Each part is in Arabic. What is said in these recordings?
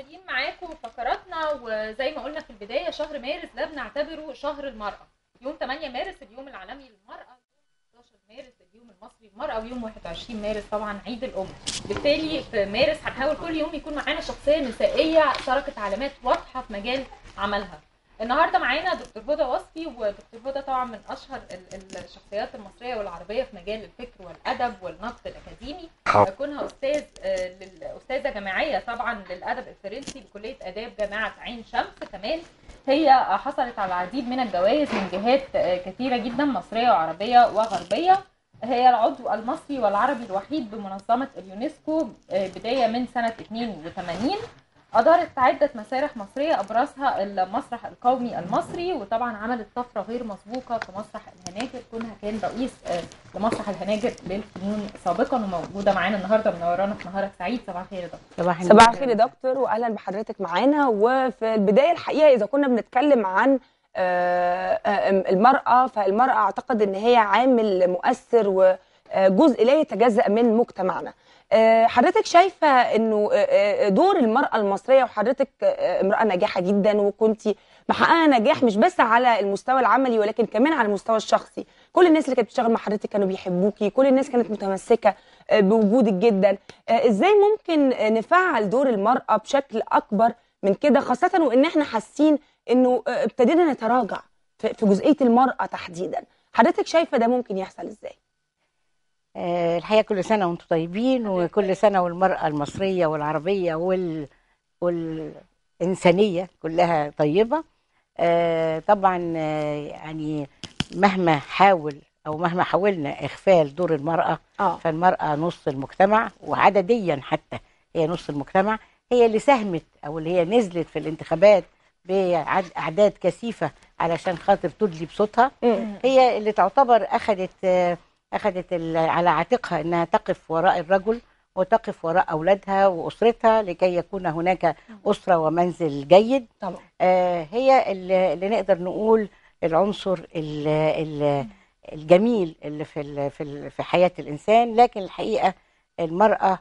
مكملين معاكم فقراتنا وزي ما قلنا في البدايه شهر مارس ده بنعتبره شهر المراه يوم 8 مارس اليوم العالمي للمراه 11 مارس اليوم المصري للمراه ويوم 21 مارس طبعا عيد الام بالتالي في مارس هنحاول كل يوم يكون معانا شخصيه نسائيه تركت علامات واضحه في مجال عملها النهارده معانا دكتور هدى وصفي ودكتور هدى طبعا من اشهر الشخصيات المصريه والعربيه في مجال الفكر والادب والنقد الاكاديمي كونها استاذ آه، استاذه جامعيه طبعا للادب الفرنسي بكليه اداب جامعه عين شمس كمان هي حصلت على العديد من الجوائز من جهات آه، كثيره جدا مصريه وعربيه وغربيه هي العضو المصري والعربي الوحيد بمنظمه اليونسكو آه، بدايه من سنه 82 أدارت عدة مسارح مصرية أبرزها المسرح القومي المصري وطبعا عملت طفرة غير مسبوقة في مسرح الهناجر كونها كان رئيس آه، لمسرح الهناجر للفنون سابقا وموجودة معانا النهاردة منورانا في نهارك سعيد صباح الخير يا دكتور صباح الخير صباح الخير يا دكتور وأهلا بحضرتك معانا وفي البداية الحقيقة إذا كنا بنتكلم عن آه، آه، المرأة فالمرأة أعتقد إن هي عامل مؤثر وجزء لا يتجزأ من مجتمعنا آه، حضرتك شايفه انه آه، آه، دور المراه المصريه وحضرتك امراه ناجحه جدا وكنت محققه نجاح مش بس على المستوى العملي ولكن كمان على المستوى الشخصي كل الناس اللي كانت بتشتغل مع حضرتك كانوا بيحبوكي كل الناس كانت متمسكه بوجودك جدا ازاي ممكن نفعل دور المراه بشكل اكبر من كده خاصه وان احنا حاسين انه ابتدينا نتراجع في جزئيه المراه تحديدا حضرتك شايفه ده ممكن يحصل ازاي آه، الحقيقه كل سنه وانتم طيبين وكل سنه والمراه المصريه والعربيه وال والانسانيه كلها طيبه آه، طبعا آه، يعني مهما حاول او مهما حاولنا اخفال دور المراه فالمراه نص المجتمع وعدديا حتى هي نص المجتمع هي اللي ساهمت او اللي هي نزلت في الانتخابات باعداد كثيفه علشان خاطر تدلي بصوتها هي اللي تعتبر اخذت أخذت على عاتقها أنها تقف وراء الرجل وتقف وراء أولادها وأسرتها لكي يكون هناك أسرة ومنزل جيد طبعا. آه، هي اللي نقدر نقول العنصر الجميل اللي في في في حياة الإنسان لكن الحقيقة المرأة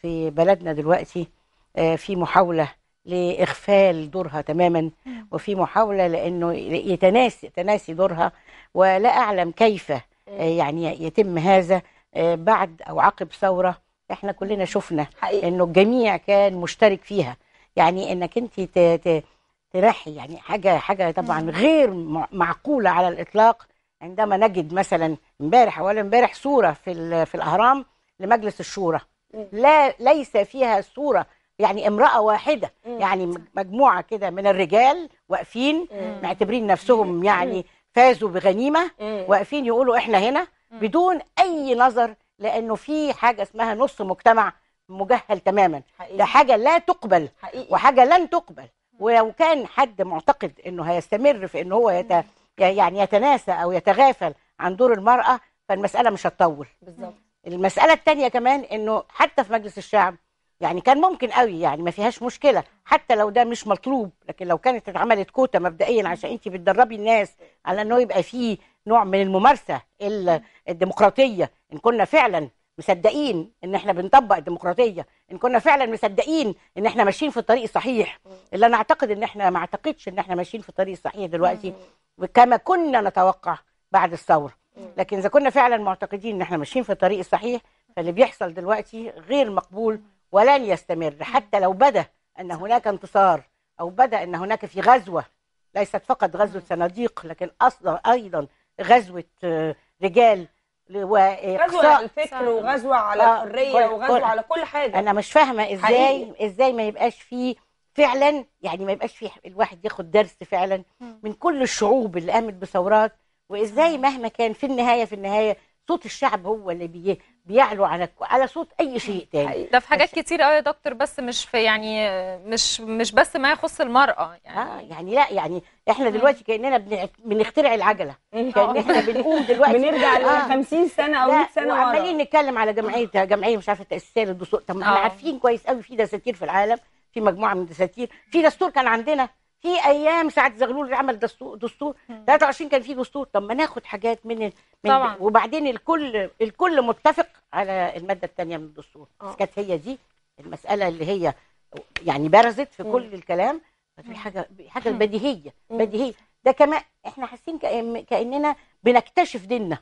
في بلدنا دلوقتي آه، في محاولة لإغفال دورها تماما نعم. وفي محاولة لأنه يتناسي تناسي دورها ولا أعلم كيف آه، يعني يتم هذا آه، بعد او عقب ثوره احنا كلنا شفنا حقيقي. انه الجميع كان مشترك فيها يعني انك انت ترحي يعني حاجه حاجه طبعا غير معقوله على الاطلاق عندما نجد مثلا امبارح ولا امبارح صوره في في الاهرام لمجلس الشورى لا ليس فيها صوره يعني امراه واحده يعني مجموعه كده من الرجال واقفين معتبرين نفسهم يعني فازوا بغنيمه واقفين يقولوا احنا هنا بدون اي نظر لانه في حاجه اسمها نص مجتمع مجهل تماما حقيقي. ده حاجه لا تقبل حقيقي. وحاجه لن تقبل ولو كان حد معتقد انه هيستمر في ان هو يت... يعني يتناسى او يتغافل عن دور المراه فالمساله مش هتطول بالظبط المساله الثانيه كمان انه حتى في مجلس الشعب يعني كان ممكن قوي يعني ما فيهاش مشكله حتى لو ده مش مطلوب لكن لو كانت اتعملت كوتا مبدئيا عشان انت بتدربي الناس على انه يبقى فيه نوع من الممارسه الديمقراطيه ان كنا فعلا مصدقين ان احنا بنطبق الديمقراطيه ان كنا فعلا مصدقين ان احنا ماشيين في الطريق الصحيح اللي انا اعتقد ان احنا ما اعتقدش ان احنا ماشيين في الطريق الصحيح دلوقتي كما كنا نتوقع بعد الثوره لكن اذا كنا فعلا معتقدين ان احنا ماشيين في الطريق الصحيح فاللي بيحصل دلوقتي غير مقبول ولن يستمر حتى لو بدا ان هناك انتصار او بدا ان هناك في غزوه ليست فقط غزوه صناديق لكن اصلا ايضا غزوه آه، رجال آه، غزوه على الفكر وغزوه على آه، الحريه وغزوه على كل حاجه انا مش فاهمه ازاي حقيقي. ازاي ما يبقاش فيه فعلا يعني ما يبقاش فيه الواحد ياخد درس فعلا من كل الشعوب اللي قامت بثورات وازاي مهما كان في النهايه في النهايه صوت الشعب هو اللي بيه بيعلو على على صوت اي شيء تاني ده في حاجات كتير قوي يا دكتور بس مش في يعني مش مش بس ما يخص المراه يعني اه يعني لا يعني احنا دلوقتي كاننا بنخترع العجله آه. كان احنا بنقوم دلوقتي بنرجع آه. ل 50 سنه او 100 سنه ورا وعمالين نتكلم على جمعيه جمعيه مش عارفه تاسيسها للدستور طب ما احنا آه. عارفين كويس قوي في دساتير في العالم في مجموعه من الدساتير في دستور كان عندنا في ايام سعد زغلول اللي عمل دستور دستور 23 كان في دستور طب ما ناخد حاجات من من طبعا. وبعدين الكل الكل متفق على الماده الثانيه من الدستور آه. بس كانت هي دي المساله اللي هي يعني برزت في كل م. الكلام في حاجه حاجه بديهيه بديهيه ده كمان احنا حاسين كاننا بنكتشف ديننا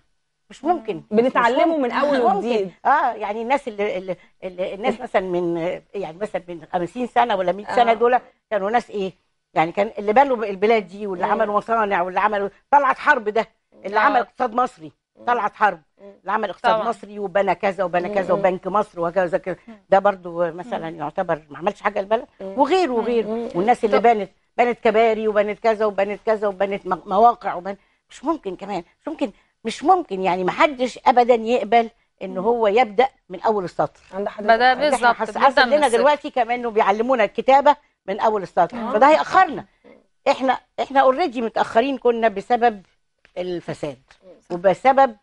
مش ممكن بنتعلمه من اول وجديد اه يعني الناس اللي, اللي, اللي الناس مثلا من يعني مثلا من 50 سنه ولا 100 سنه آه. دول كانوا ناس ايه يعني كان اللي بنوا البلاد دي واللي عملوا مصانع واللي عملوا طلعت حرب ده اللي اه. عمل اقتصاد مصري طلعت حرب اللي عمل اقتصاد طبعا. مصري وبنى كذا وبنى كذا وبنك مصر وكذا كذا ده برضو مثلا يعتبر ما عملش حاجه للبلد وغيره وغيره والناس اللي بنت بنت كباري وبنت كذا وبنت كذا وبنت مواقع وبنت مش ممكن كمان مش ممكن مش ممكن يعني ما حدش ابدا يقبل ان هو يبدا من اول السطر عند ده بالظبط حاسس لنا دلوقتي كمان انه بيعلمونا الكتابه من اول السطر آه. فده هيأخرنا احنا احنا اوريدي متأخرين كنا بسبب الفساد آه، وبسبب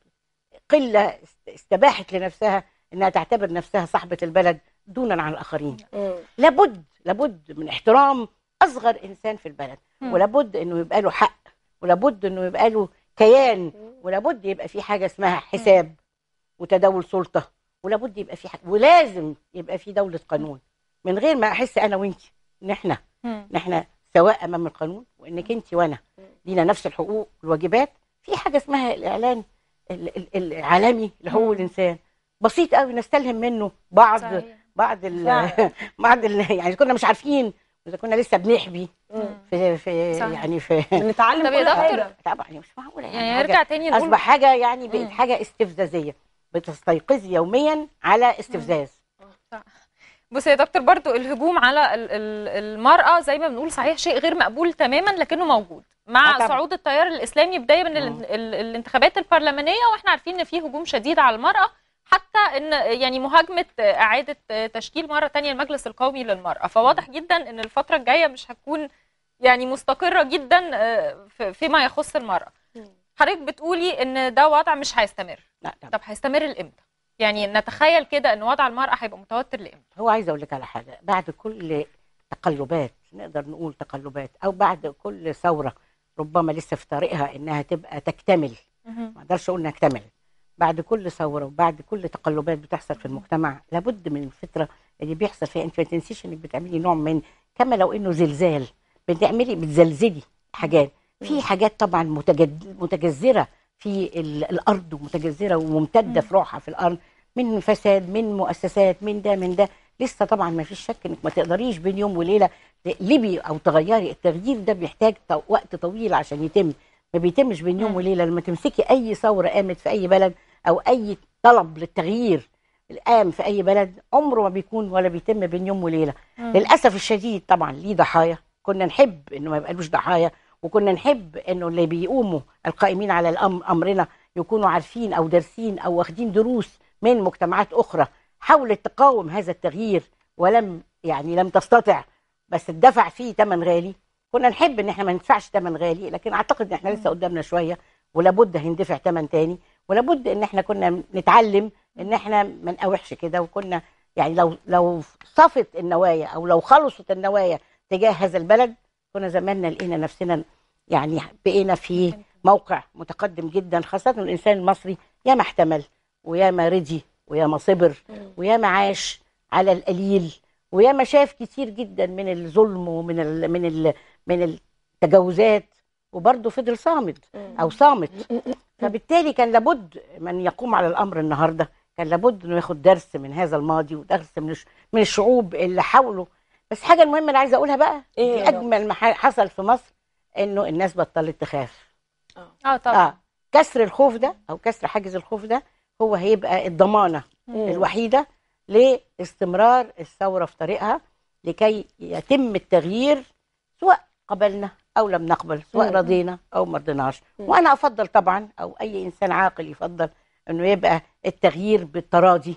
قله استباحت لنفسها انها تعتبر نفسها صاحبه البلد دونا عن الاخرين آه. لابد لابد من احترام اصغر انسان في البلد ولابد انه يبقى له حق ولابد انه يبقى له كيان ولابد يبقى في حاجه اسمها حساب وتداول سلطه ولابد يبقى في حاجة ولازم يبقى في دوله قانون من غير ما احس انا وانتي نحن نحن سواء امام القانون وانك انت وانا لينا نفس الحقوق والواجبات في حاجه اسمها الاعلان العالمي لحقوق الانسان بسيط قوي نستلهم منه بعض صحيح. بعض ال بعض ال يعني كنا مش عارفين اذا كنا لسه بنحبي في في صحيح. يعني في بنتعلم طب يا دكتور طبعا مش معقوله يعني, يعني نرجع تاني نقول اصبح حاجه يعني بقت حاجه استفزازيه بتستيقظي يوميا على استفزاز صح بص يا دكتور برضو الهجوم على المرأة زي ما بنقول صحيح شيء غير مقبول تماما لكنه موجود مع آه، صعود التيار الإسلامي بداية من آه. الانتخابات البرلمانية وإحنا عارفين إن في هجوم شديد على المرأة حتى إن يعني مهاجمة إعادة تشكيل مرة تانية المجلس القومي للمرأة فواضح جدا إن الفترة الجاية مش هتكون يعني مستقرة جدا آه، فيما يخص المرأة حضرتك بتقولي إن ده وضع مش هيستمر لا طب هيستمر لإمتى؟ يعني نتخيل كده ان وضع المراه هيبقى متوتر لامتى هو عايزه اقول لك على حاجه بعد كل تقلبات نقدر نقول تقلبات او بعد كل ثوره ربما لسه في طريقها انها تبقى تكتمل ما اقدرش اقول انها اكتملت بعد كل ثوره وبعد كل تقلبات بتحصل في المجتمع لابد من الفتره اللي بيحصل فيها انت ما تنسيش انك بتعملي نوع من كما لو انه زلزال بتعملي بتزلزلي حاجات في حاجات طبعا متجذره في الارض ومتجذره وممتده في روحها في الارض من فساد من مؤسسات من ده من ده لسه طبعا ما فيش شك انك ما تقدريش بين يوم وليله تقلبي او تغيري التغيير ده بيحتاج وقت طويل عشان يتم ما بيتمش بين يوم وليله لما تمسكي اي ثوره قامت في اي بلد او اي طلب للتغيير قام في اي بلد عمره ما بيكون ولا بيتم بين يوم وليله م. للاسف الشديد طبعا ليه ضحايا كنا نحب انه ما يبقالوش ضحايا وكنا نحب انه اللي بيقوموا القائمين على امرنا يكونوا عارفين او دارسين او واخدين دروس من مجتمعات اخرى حاولت تقاوم هذا التغيير ولم يعني لم تستطع بس الدفع فيه ثمن غالي كنا نحب ان احنا ما ندفعش ثمن غالي لكن اعتقد ان احنا لسه قدامنا شويه ولابد هندفع ثمن تاني ولابد ان احنا كنا نتعلم ان احنا ما نقاوحش كده وكنا يعني لو لو صفت النوايا او لو خلصت النوايا تجاه هذا البلد كنا زماننا لقينا نفسنا يعني بقينا في موقع متقدم جدا خاصة الإنسان المصري ياما احتمل وياما رضي وياما صبر وياما عاش على القليل وياما شاف كتير جدا من الظلم ومن الـ من الـ من التجاوزات وبرضه فضل صامد او صامت فبالتالي كان لابد من يقوم على الامر النهارده كان لابد انه ياخد درس من هذا الماضي ودرس من من الشعوب اللي حاولوا بس حاجه المهمه اللي عايزه اقولها بقى إيه اجمل ما حصل في مصر انه الناس بطلت تخاف آه. اه طبعا آه. كسر الخوف ده او كسر حاجز الخوف ده هو هيبقى الضمانه مم. الوحيده لاستمرار الثوره في طريقها لكي يتم التغيير سواء قبلنا او لم نقبل سواء مم. رضينا او ما رضيناش وانا افضل طبعا او اي انسان عاقل يفضل انه يبقى التغيير بالتراضي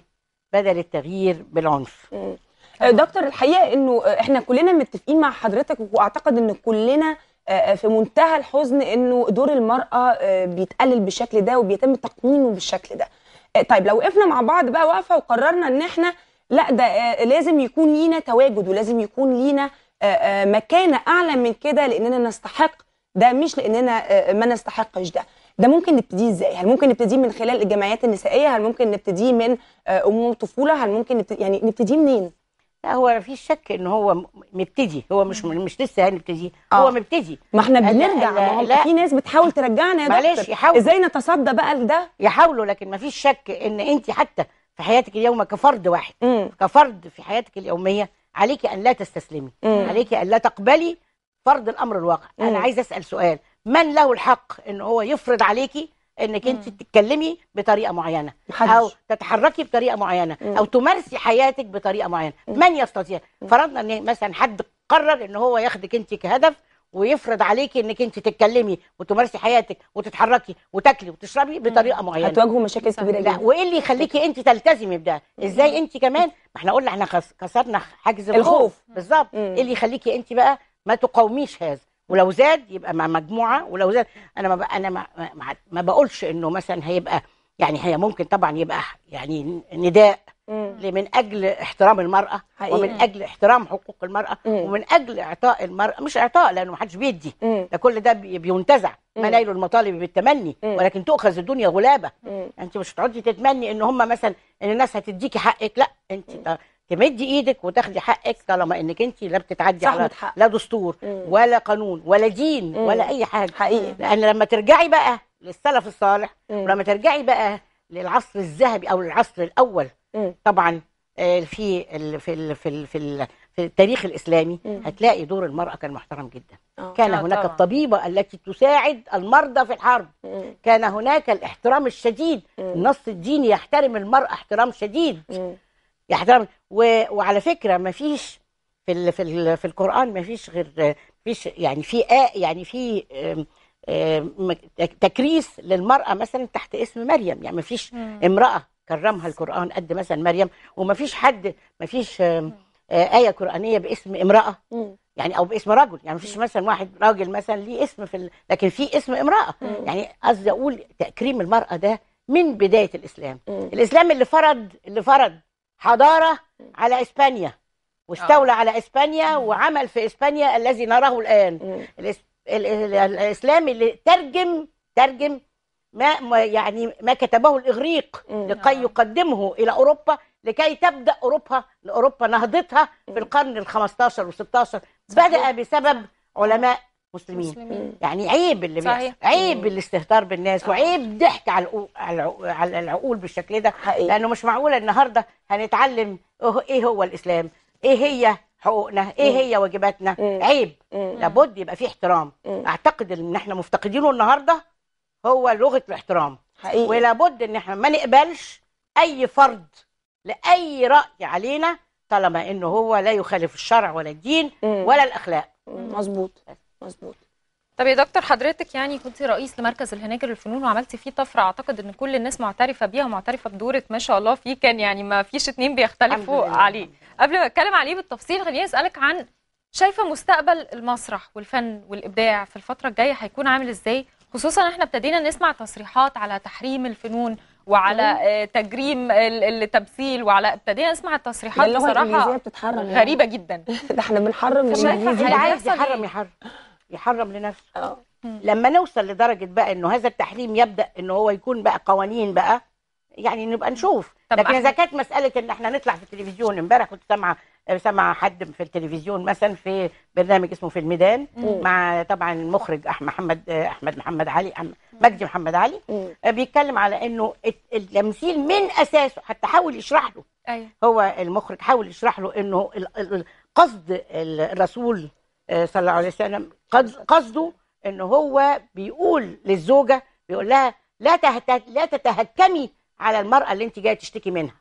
بدل التغيير بالعنف مم. آه، دكتور الحقيقه انه آه، احنا كلنا متفقين مع حضرتك واعتقد ان كلنا آه، في منتهى الحزن انه دور المراه بيتقلل بالشكل ده وبيتم تقنينه بالشكل ده طيب لو وقفنا مع بعض بقى واقفه وقررنا ان احنا لا ده لازم يكون لينا تواجد ولازم يكون لينا مكانه اعلى من كده لاننا نستحق ده مش لاننا ما نستحقش ده ده ممكن نبتديه ازاي هل ممكن نبتديه من خلال الجمعيات النسائيه هل ممكن نبتديه من امور طفوله هل ممكن نبتدي يعني نبتديه منين لا هو ما فيش شك ان هو مبتدي هو مش مش لسه هنبتدي يعني آه. هو آه. مبتدي ما احنا بنرجع ما هو في ناس بتحاول ترجعنا يا معلش يحاولوا ازاي نتصدى بقى لده يحاولوا لكن ما فيش شك ان انت حتى في حياتك اليوم كفرد واحد م. كفرد في حياتك اليوميه عليك ان لا تستسلمي م. عليك ان لا تقبلي فرض الامر الواقع م. انا عايزه اسال سؤال من له الحق ان هو يفرض عليكي انك انت تتكلمي بطريقه معينه محدش. او تتحركي بطريقه معينه مم. او تمارسي حياتك بطريقه معينه مم. من يستطيع فرضنا ان مثلا حد قرر ان هو ياخدك انت كهدف ويفرض عليكي انك انت تتكلمي وتمارسي حياتك وتتحركي وتاكلي وتشربي بطريقه معينه هتواجهوا مشاكل كبيره جدا وايه اللي يخليكي انت تلتزمي بده ازاي انت كمان ما احنا قلنا احنا كسرنا حاجز الخوف, الخوف. بالظبط ايه اللي يخليكي انت بقى ما تقاوميش هذا ولو زاد يبقى مع مجموعه ولو زاد انا ما انا ما, ما, ما بقولش انه مثلا هيبقى يعني هي ممكن طبعا يبقى يعني نداء من اجل احترام المراه حقيقي. ومن اجل احترام حقوق المراه مم. ومن اجل اعطاء المراه مش اعطاء لانه ما حدش بيدي ده كل ده بينتزع منايل المطالب بالتمني مم. ولكن تؤخذ الدنيا غلابه مم. انت مش هتقعدي تتمني ان هم مثلا ان الناس هتديكي حقك لا انت تمدي ايدك وتاخدي حقك طالما انك انت لا بتتعدي على حق. لا دستور مم. ولا قانون ولا دين مم. ولا اي حاجه حقيقي لان لما ترجعي بقى للسلف الصالح مم. ولما ترجعي بقى للعصر الذهبي او العصر الاول مم. طبعا آه، في في في في, في التاريخ الاسلامي مم. هتلاقي دور المراه كان محترم جدا أوه. كان آه، هناك طبعا. الطبيبه التي تساعد المرضى في الحرب مم. كان هناك الاحترام الشديد النص الديني يحترم المراه احترام شديد مم. يحضر و... وعلى فكره ما فيش في ال... في ال... في القران ما فيش غير فيش يعني في آ... يعني في تكريس للمراه مثلا تحت اسم مريم يعني ما فيش امراه كرمها القران قد مثلا مريم وما فيش حد ما فيش ايه قرانيه باسم امراه يعني او باسم رجل يعني مفيش مثلا واحد راجل مثلا ليه اسم في ال... لكن في اسم امراه مم. يعني قصدي اقول تكريم المراه ده من بدايه الاسلام مم. الاسلام اللي فرض اللي فرض حضارة على إسبانيا واستولى آه. على إسبانيا وعمل في إسبانيا الذي نراه الآن الإس... الإسلام اللي ترجم ترجم ما يعني ما كتبه الإغريق آه. لكي يقدمه إلى أوروبا لكي تبدأ أوروبا لأوروبا نهضتها في القرن ال 15 و 16 بدأ بسبب علماء مسلمين, مسلمين. يعني عيب اللي صحيح. بيحصل عيب الاستهتار بالناس وعيب ضحك على على العقول بالشكل ده حقيقي. لانه مش معقوله النهارده هنتعلم أه- ايه هو الاسلام ايه هي حقوقنا ايه مم. هي واجباتنا مم. عيب مم. لابد يبقى في احترام مم. اعتقد ان احنا مفتقدينه النهارده هو لغه الاحترام حقيقي. ولابد ان احنا ما نقبلش اي فرض لاي راي علينا طالما انه هو لا يخالف الشرع ولا الدين مم. ولا الاخلاق مظبوط مظبوط طب يا دكتور حضرتك يعني كنت رئيس لمركز الهناجر للفنون وعملتي فيه طفره اعتقد ان كل الناس معترفه بيها ومعترفه بدورك ما شاء الله فيه كان يعني ما فيش اتنين بيختلفوا عليه قبل ما اتكلم عليه بالتفصيل خليني اسالك عن شايفه مستقبل المسرح والفن والابداع في الفتره الجايه هيكون عامل ازاي خصوصا احنا ابتدينا نسمع تصريحات على تحريم الفنون وعلى آه، تجريم التمثيل وعلى ابتدينا نسمع التصريحات بصراحه بتتحرم يعني. غريبه جدا ده احنا بنحرم اللي عايز إيه؟ يحرم يحرم يحرم لنفسه أوه. لما نوصل لدرجه بقى انه هذا التحريم يبدا ان هو يكون بقى قوانين بقى يعني نبقى نشوف لكن اذا كانت مساله ان احنا نطلع في التلفزيون امبارح كنت سامعه سامعه حد في التلفزيون مثلا في برنامج اسمه في الميدان مم. مع طبعا المخرج احمد محمد احمد محمد علي مجدي محمد علي مم. بيتكلم على انه التمثيل من اساسه حتى حاول يشرح له أيه. هو المخرج حاول يشرح له انه قصد الرسول آه، صلى الله عليه وسلم قصده ان هو بيقول للزوجه بيقول لها لا لا تتهكمي على المراه اللي انت جايه تشتكي منها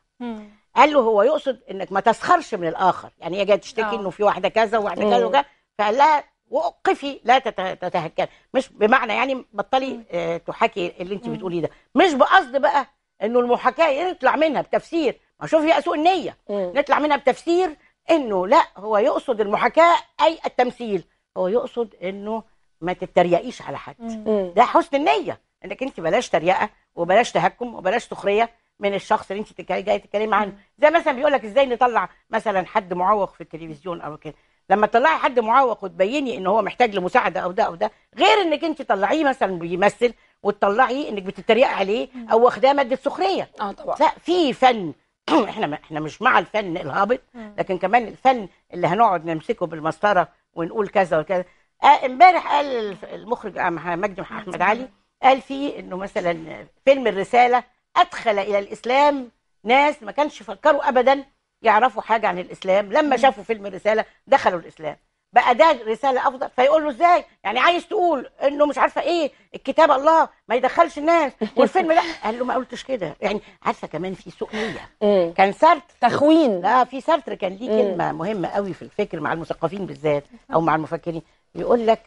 قال له هو يقصد انك ما تسخرش من الاخر يعني هي جايه تشتكي آه. انه في واحده كذا وواحده كذا وكذا فقال لها وقفي لا تتهكمي مش بمعنى يعني بطلي آه، تحاكي اللي انت بتقوليه ده مش بقصد بقى انه المحاكاه نطلع منها بتفسير ما شوف هي سوء النيه نطلع منها بتفسير انه لا هو يقصد المحاكاه اي التمثيل هو يقصد انه ما تتريقيش على حد ده حسن النيه انك انت بلاش تريقه وبلاش تهكم وبلاش سخريه من الشخص اللي انت جاي تتكلمي عنه زي مثلا بيقول لك ازاي نطلع مثلا حد معوق في التلفزيون او كده لما تطلعي حد معوق وتبيني ان هو محتاج لمساعده او ده او ده غير انك انت تطلعيه مثلا بيمثل وتطلعي انك بتتريقي عليه او واخداه ماده سخريه اه طبعا لا في فن احنا احنا مش مع الفن الهابط لكن كمان الفن اللي هنقعد نمسكه بالمسطره ونقول كذا وكذا آه، امبارح قال المخرج آه، مجدي احمد علي قال فيه انه مثلا فيلم الرساله ادخل الى الاسلام ناس ما كانش فكروا ابدا يعرفوا حاجه عن الاسلام لما شافوا فيلم الرساله دخلوا الاسلام بقى ده رساله افضل فيقول له ازاي يعني عايز تقول انه مش عارفه ايه الكتاب الله ما يدخلش الناس والفيلم لا قال له ما قلتش كده يعني عارفه كمان في سوء نيه إيه؟ كان سارتر تخوين لا في سارتر كان ليه إيه؟ كلمه مهمه قوي في الفكر مع المثقفين بالذات او مع المفكرين يقول لك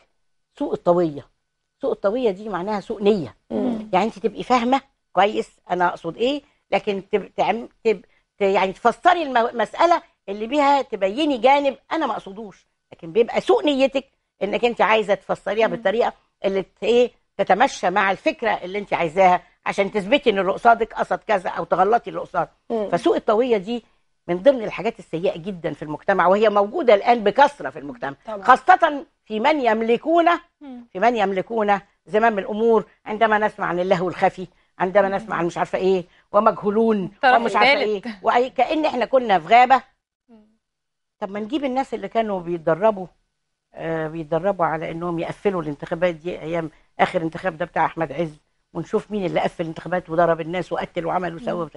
سوء الطويه سوء الطويه دي معناها سوء نيه إيه؟ يعني انت تبقي فاهمه كويس انا اقصد ايه لكن تب... تب... تب... يعني تفسري المساله اللي بيها تبيني جانب انا ما اقصدوش لكن بيبقى سوء نيتك انك انت عايزه تفسريها بالطريقه اللي ايه تتمشى مع الفكره اللي انت عايزاها عشان تثبتي ان اللي قصادك قصد كذا او تغلطي اللي قصاد فسوء الطويه دي من ضمن الحاجات السيئه جدا في المجتمع وهي موجوده الان بكثره في المجتمع طبعا. خاصه في من يملكون في من يملكون زمام الامور عندما نسمع عن اللهو الخفي عندما نسمع عن مش عارفه ايه ومجهولون ومش عارفه ايه وكأن احنا كنا في غابه طب ما نجيب الناس اللي كانوا بيتدربوا آه بيتدربوا على انهم يقفلوا الانتخابات دي ايام اخر انتخاب ده بتاع احمد عز ونشوف مين اللي قفل الانتخابات وضرب الناس وقتل وعمل وسوى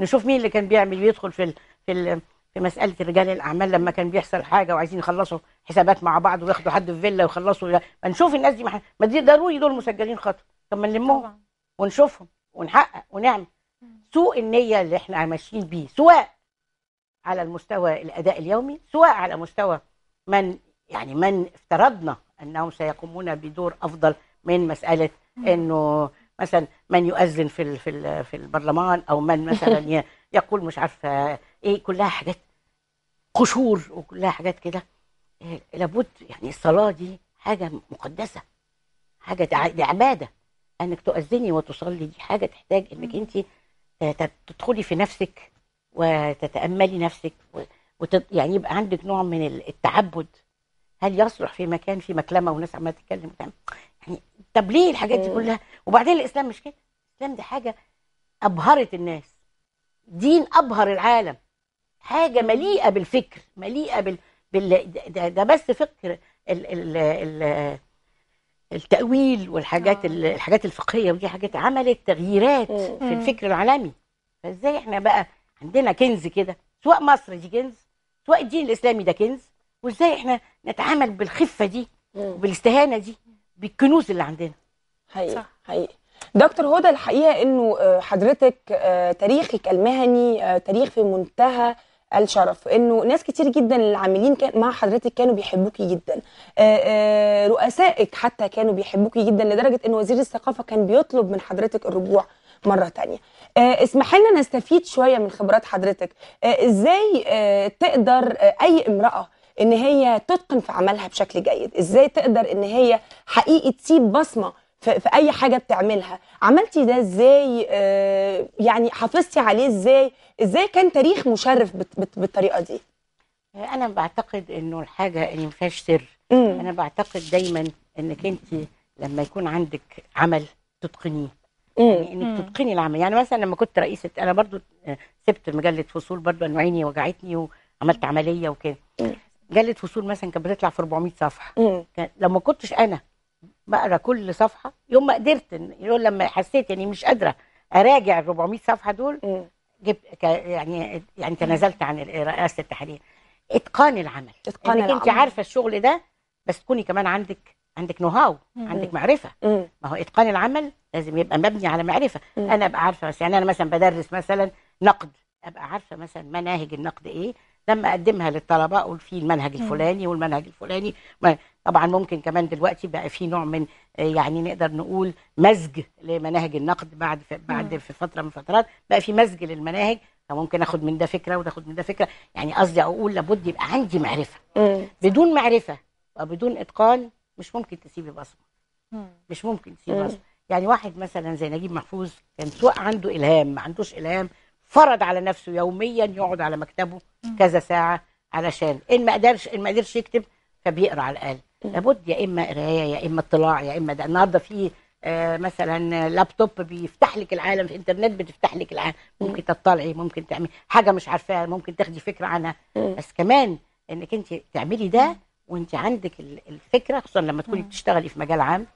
نشوف مين اللي كان بيعمل يدخل في في في مساله رجال الاعمال لما كان بيحصل حاجه وعايزين يخلصوا حسابات مع بعض وياخدوا حد في فيلا ويخلصوا ما نشوف الناس دي ما دي ضروري دول مسجلين خطر طب ما نلمهم ونشوفهم ونحقق ونعمل سوء النيه اللي احنا ماشيين بيه سواء على المستوى الاداء اليومي سواء على مستوى من يعني من افترضنا انهم سيقومون بدور افضل من مساله انه مثلا من يؤذن في في في البرلمان او من مثلا يقول مش عارفه آه، ايه كلها حاجات قشور وكلها حاجات كده آه، لابد يعني الصلاه دي حاجه مقدسه حاجه دي عباده انك تؤذني وتصلي دي حاجه تحتاج انك انت آه، تدخلي في نفسك وتتاملي نفسك وتت... يعني يبقى عندك نوع من التعبد هل يصلح في مكان في مكلمه وناس عماله تتكلم يعني طب ليه الحاجات دي آه. كلها وبعدين الاسلام مش كده الاسلام دي حاجه ابهرت الناس دين ابهر العالم حاجه مليئه بالفكر مليئه بال, بال... ده, ده بس فكر ال... ال... ال... التاويل والحاجات آه. الحاجات الفقهيه ودي حاجات عملت تغييرات آه. في الفكر العالمي فازاي احنا بقى عندنا كنز كده سواء مصر دي كنز سواء الدين الاسلامي ده كنز وازاي احنا نتعامل بالخفه دي وبالاستهانه دي بالكنوز اللي عندنا حقيقي صح. حقيقي دكتور هدى الحقيقه انه آه، حضرتك آه، تاريخك المهني آه، تاريخ في منتهى الشرف انه ناس كتير جدا اللي عاملين كان مع حضرتك كانوا بيحبوكي جدا رؤسائك حتى كانوا بيحبوكي جدا لدرجه ان وزير الثقافه كان بيطلب من حضرتك الرجوع مره تانية آه، اسمح لنا نستفيد شويه من خبرات حضرتك آه، ازاي آه، تقدر اي امراه ان هي تتقن في عملها بشكل جيد ازاي تقدر ان هي حقيقي تسيب بصمه في, في اي حاجه بتعملها عملتي ده ازاي آه يعني حافظتي عليه ازاي ازاي كان تاريخ مشرف بت بت بالطريقه دي انا بعتقد انه الحاجه اللي ما فيهاش سر انا بعتقد دايما انك انت لما يكون عندك عمل تتقنيه يعني انك تتقني العمل يعني مثلا لما كنت رئيسه انا برضو آه، سبت مجله فصول برضو انه عيني وجعتني وعملت عمليه وكده مجله فصول مثلا كانت بتطلع في 400 صفحه لو ما كنتش انا بقرا كل صفحه يوم ما قدرت يقول لما حسيت اني يعني مش قادره اراجع ال 400 صفحه دول جبت يعني يعني تنازلت عن رئاسه التحرير اتقان العمل اتقان العمل انت عارفه الشغل ده بس تكوني كمان عندك عندك نو هاو عندك معرفه ما هو اتقان العمل لازم يبقى مبني على معرفه انا ابقى عارفه مثلا يعني انا مثلا بدرس مثلا نقد ابقى عارفه مثلا مناهج النقد ايه لما اقدمها للطلبه اقول في المنهج الفلاني والمنهج الفلاني طبعا ممكن كمان دلوقتي بقى في نوع من آه، يعني نقدر نقول مزج لمناهج النقد بعد بعد في فتره من فترات بقى في مزج للمناهج فممكن اخد من ده فكره وناخد من ده فكره يعني قصدي اقول لابد يبقى عندي معرفه بدون معرفه وبدون اتقان مش ممكن تسيبي بصمه مش ممكن تسيبي بصمه يعني واحد مثلا زي نجيب محفوظ كان سواء عنده الهام ما عندوش الهام فرض على نفسه يوميا يقعد على مكتبه كذا ساعه علشان ان ما قدرش ان ما قدرش يكتب فبيقرا على الاقل لابد يا اما قرايه يا اما اطلاع يا اما ده النهارده في آه، مثلا لابتوب بيفتح لك العالم في الانترنت بتفتح لك العالم ممكن تطلعي ممكن تعملي حاجه مش عارفاها ممكن تاخدي فكره عنها بس كمان انك انت تعملي ده وانت عندك الفكره خصوصا لما تكوني بتشتغلي في مجال عام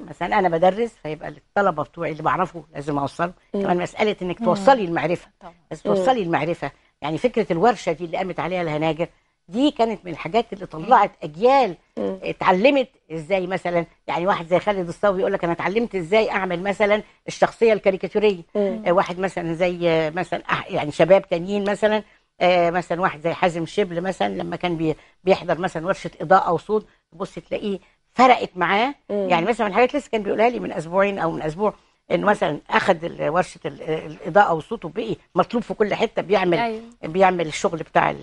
مثلا انا بدرس فيبقى الطلبه بتوعي اللي بعرفه لازم اوصله كمان مساله انك توصلي المعرفه بس توصلي المعرفه يعني فكره الورشه دي اللي قامت عليها الهناجر دي كانت من الحاجات اللي طلعت اجيال اتعلمت ازاي مثلا يعني واحد زي خالد الصاوي يقول لك انا اتعلمت ازاي اعمل مثلا الشخصيه الكاريكاتوريه واحد مثلا زي مثلا يعني شباب تانيين مثلا آه مثلا واحد زي حازم شبل مثلا لما كان بيحضر مثلا ورشه اضاءه وصوت تبص تلاقيه فرقت معاه مم. يعني مثلا من الحاجات لسه كان بيقولها لي من اسبوعين او من اسبوع انه مثلا اخذ ورشه الاضاءه والصوت وبقي مطلوب في كل حته بيعمل أيوه. بيعمل الشغل بتاع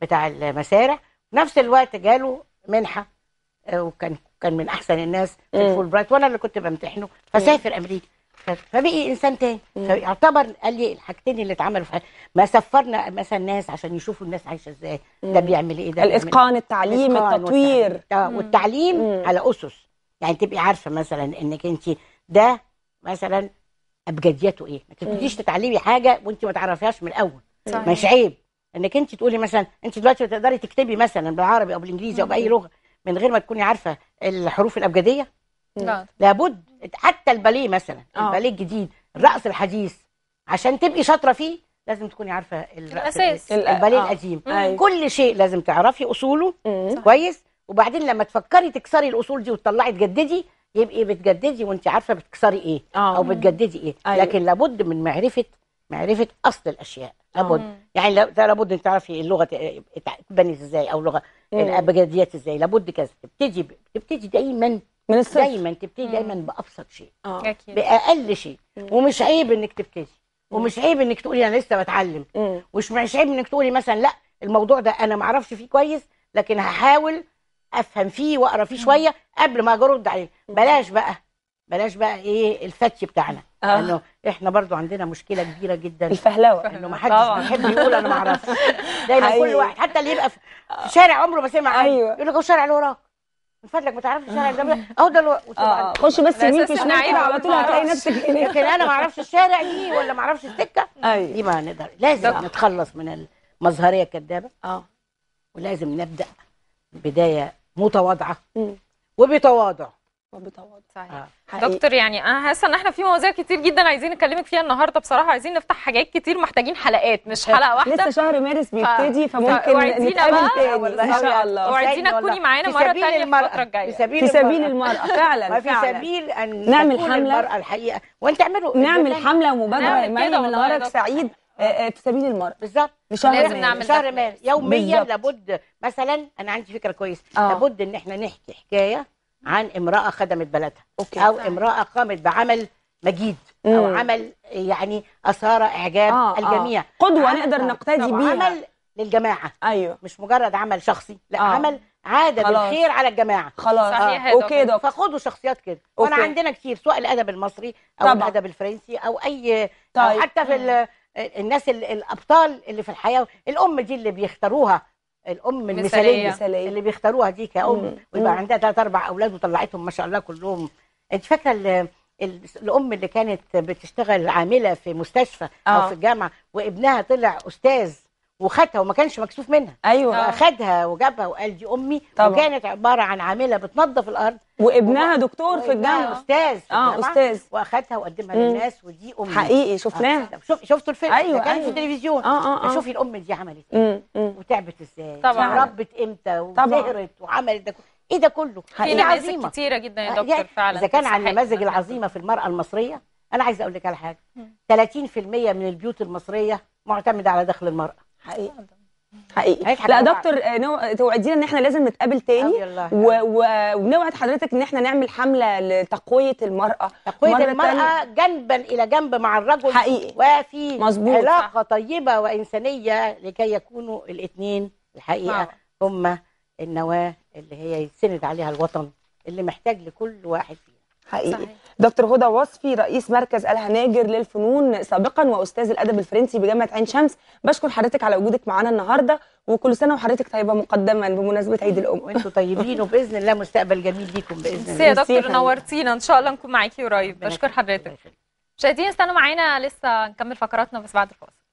بتاع المسارح نفس الوقت جاله منحه آه، وكان كان من احسن الناس في الفول برايت وانا اللي كنت بمتحنه فسافر امريكا طيب، فبقي انسان تاني فيعتبر قال لي الحاجتين اللي اتعملوا في ما سفرنا مثلا ناس عشان يشوفوا الناس عايشه ازاي ده بيعمل ايه ده إيه. الاتقان التعليم الإتقان التطوير والتعليم, آه، والتعليم على اسس يعني تبقي عارفه مثلا انك انت ده مثلا ابجدياته ايه ما تبتديش تتعلمي حاجه وانت ما تعرفيهاش من الاول صحيح. مش عيب انك انت تقولي مثلا انت دلوقتي تقدري تكتبي مثلا بالعربي او بالانجليزي او باي لغه من غير ما تكوني عارفه الحروف الابجديه لا لابد حتى الباليه مثلا آه. الباليه الجديد الرقص الحديث عشان تبقي شاطره فيه لازم تكوني عارفه الاساس الباليه آه. القديم آه. أيوة. كل شيء لازم تعرفي اصوله كويس وبعدين لما تفكري تكسري الاصول دي وتطلعي تجددي يبقي بتجددي وانت عارفه بتكسري ايه أوه. او بتجددي ايه أيوه. لكن لابد من معرفه معرفه اصل الاشياء لابد أوه. يعني لابد انت تعرفي اللغه اتبنت ازاي او لغه الابجديات ازاي لابد كذا تبتدي تبتدي دايما من الصفر دايما تبتدي دايما بابسط شيء آه. باقل شيء ومش عيب انك تبتدي ومش عيب انك تقولي انا لسه بتعلم ومش مش عيب انك تقولي مثلا لا الموضوع ده انا ما اعرفش فيه كويس لكن هحاول افهم فيه واقرا فيه شويه قبل ما ارد عليه بلاش بقى بلاش بقى ايه الفتي بتاعنا آه. لانه احنا برضو عندنا مشكله كبيره جدا الفهلوه انه ما آه. حدش بيحب يقول انا ما اعرفش دايما أيوه. كل واحد حتى اللي يبقى في آه. شارع عمره ما سمع أيوه. يقول لك هو الشارع اللي وراك من فضلك ما تعرفش الشارع ده اهو ده آه، خش بس يمين في شمال على طول هتلاقي نفسك لكن انا ما اعرفش الشارع دي ولا ما اعرفش السكه أيوه. دي ما نقدر لازم نتخلص من المظهريه الكذابه اه ولازم نبدا بدايه متواضعه وبتواضع وبتواضع صحيح آه. دكتور يعني انا حاسه ان احنا في مواضيع كتير جدا عايزين نكلمك فيها النهارده بصراحه عايزين نفتح حاجات كتير محتاجين حلقات مش حلقه واحده لسه شهر مارس بيبتدي ف... فممكن نتقابل تاني ان شاء الله وعايزين تكوني معانا مره ثانيه الفتره الجايه في سبيل, في سبيل المراه فعلا في سبيل ان نعمل حمله المراه الحقيقه وانت اعملوا نعمل حمله ومبادره معانا من نهارك سعيد آه، آه، في سبيل المراه بالظبط لشهر لازم مارس. نعمل شهر مارس يوميا لابد مثلا انا عندي فكره كويسه آه. لابد ان احنا نحكي حكايه عن امراه خدمت بلدها أوكي. او صحيح. امراه قامت بعمل مجيد مم. او عمل يعني اثار اعجاب آه, آه. الجميع آه. قدوه نقدر نقتدي بيها عمل للجماعه ايوه مش مجرد عمل شخصي لا آه. عمل عاده خلاص. بالخير على الجماعه خلاص صحيح آه. اوكي دكتور فخدوا شخصيات كده وانا عندنا كتير سواء الادب المصري او طبعا. الادب الفرنسي او اي طيب. أو حتى في الناس الابطال اللي في الحياه الام دي اللي بيختاروها الام المثاليه مثالية. اللي بيختاروها دي كأم ويبقى عندها ثلاث اربع اولاد وطلعتهم ما شاء الله كلهم انت فاكره الام اللي كانت بتشتغل عامله في مستشفى أوه. او آه. في الجامعه وابنها طلع استاذ وخدها وما كانش مكسوف منها ايوه خدها آه. وجابها وقال دي امي طبعا. وكانت عباره عن عامله بتنظف الارض وابنها وما... دكتور في الجامعه استاذ اه استاذ واخدها وقدمها للناس ودي امي حقيقي آه، شفناها آه. شوف شفتوا الفيلم أيوة كان أيوة. في التلفزيون آه آه آه. شوفي الام دي عملت ايه وتعبت ازاي طبعا ربت امتى وسهرت وعملت ده ايه ده كله في إيه نماذج كتيره جدا يا آه، دكتور يعني فعلا اذا كان عن النماذج العظيمه في المراه المصريه انا عايزه اقول لك على حاجه 30% من البيوت المصريه معتمده على دخل المراه حقيقي اه، حقيقي لا دكتور آه، نو... توعدينا ان احنا لازم نتقابل تاني و... و... ونوعد حضرتك ان احنا نعمل حمله لتقويه المراه تقويه المراه تانية. جنبا الى جنب مع الرجل حقيقي وفي مزبوط. علاقه طيبه وانسانيه لكي يكونوا الاثنين الحقيقه نعم. هم النواه اللي هي يتسند عليها الوطن اللي محتاج لكل واحد فينا حقيقي صحيح. دكتور هدى وصفي رئيس مركز الهناجر للفنون سابقا واستاذ الادب الفرنسي بجامعه عين شمس بشكر حضرتك على وجودك معانا النهارده وكل سنه وحضرتك طيبه مقدما بمناسبه عيد الام وانتم طيبين وباذن الله مستقبل جميل ليكم باذن الله يا دكتور نورتينا ان شاء الله نكون معاكي قريب بشكر حضرتك مشاهدينا استنوا معانا لسه نكمل فقراتنا بس بعد الفاصل